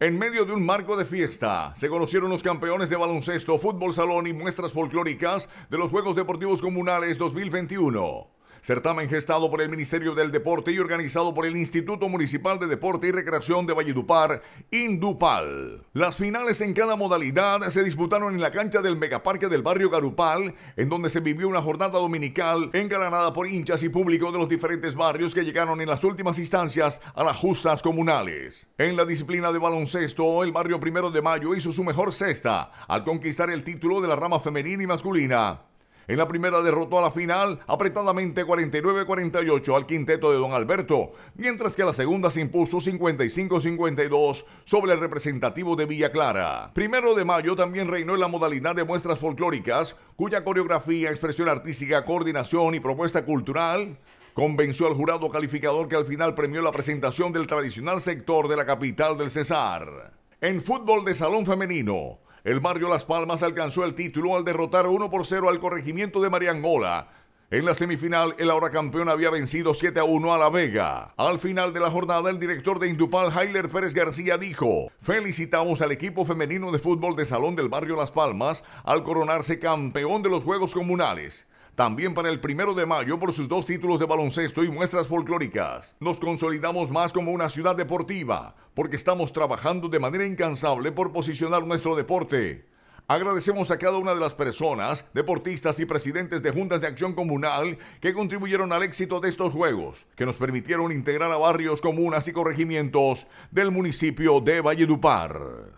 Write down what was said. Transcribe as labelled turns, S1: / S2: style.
S1: En medio de un marco de fiesta, se conocieron los campeones de baloncesto, fútbol salón y muestras folclóricas de los Juegos Deportivos Comunales 2021 certamen gestado por el Ministerio del Deporte y organizado por el Instituto Municipal de Deporte y Recreación de Valledupar, Indupal. Las finales en cada modalidad se disputaron en la cancha del Megaparque del barrio Garupal, en donde se vivió una jornada dominical engalanada por hinchas y público de los diferentes barrios que llegaron en las últimas instancias a las justas comunales. En la disciplina de baloncesto, el barrio Primero de Mayo hizo su mejor cesta al conquistar el título de la rama femenina y masculina en la primera derrotó a la final apretadamente 49-48 al quinteto de Don Alberto, mientras que la segunda se impuso 55-52 sobre el representativo de Villa Clara. Primero de mayo también reinó en la modalidad de muestras folclóricas, cuya coreografía, expresión artística, coordinación y propuesta cultural convenció al jurado calificador que al final premió la presentación del tradicional sector de la capital del Cesar. En fútbol de salón femenino, el barrio Las Palmas alcanzó el título al derrotar 1 por 0 al corregimiento de Mariangola. En la semifinal, el ahora campeón había vencido 7 a 1 a La Vega. Al final de la jornada, el director de Indupal, Jailer Pérez García, dijo: Felicitamos al equipo femenino de fútbol de Salón del Barrio Las Palmas al coronarse campeón de los Juegos Comunales. También para el primero de mayo por sus dos títulos de baloncesto y muestras folclóricas. Nos consolidamos más como una ciudad deportiva, porque estamos trabajando de manera incansable por posicionar nuestro deporte. Agradecemos a cada una de las personas, deportistas y presidentes de juntas de acción comunal que contribuyeron al éxito de estos juegos, que nos permitieron integrar a barrios, comunas y corregimientos del municipio de Valledupar.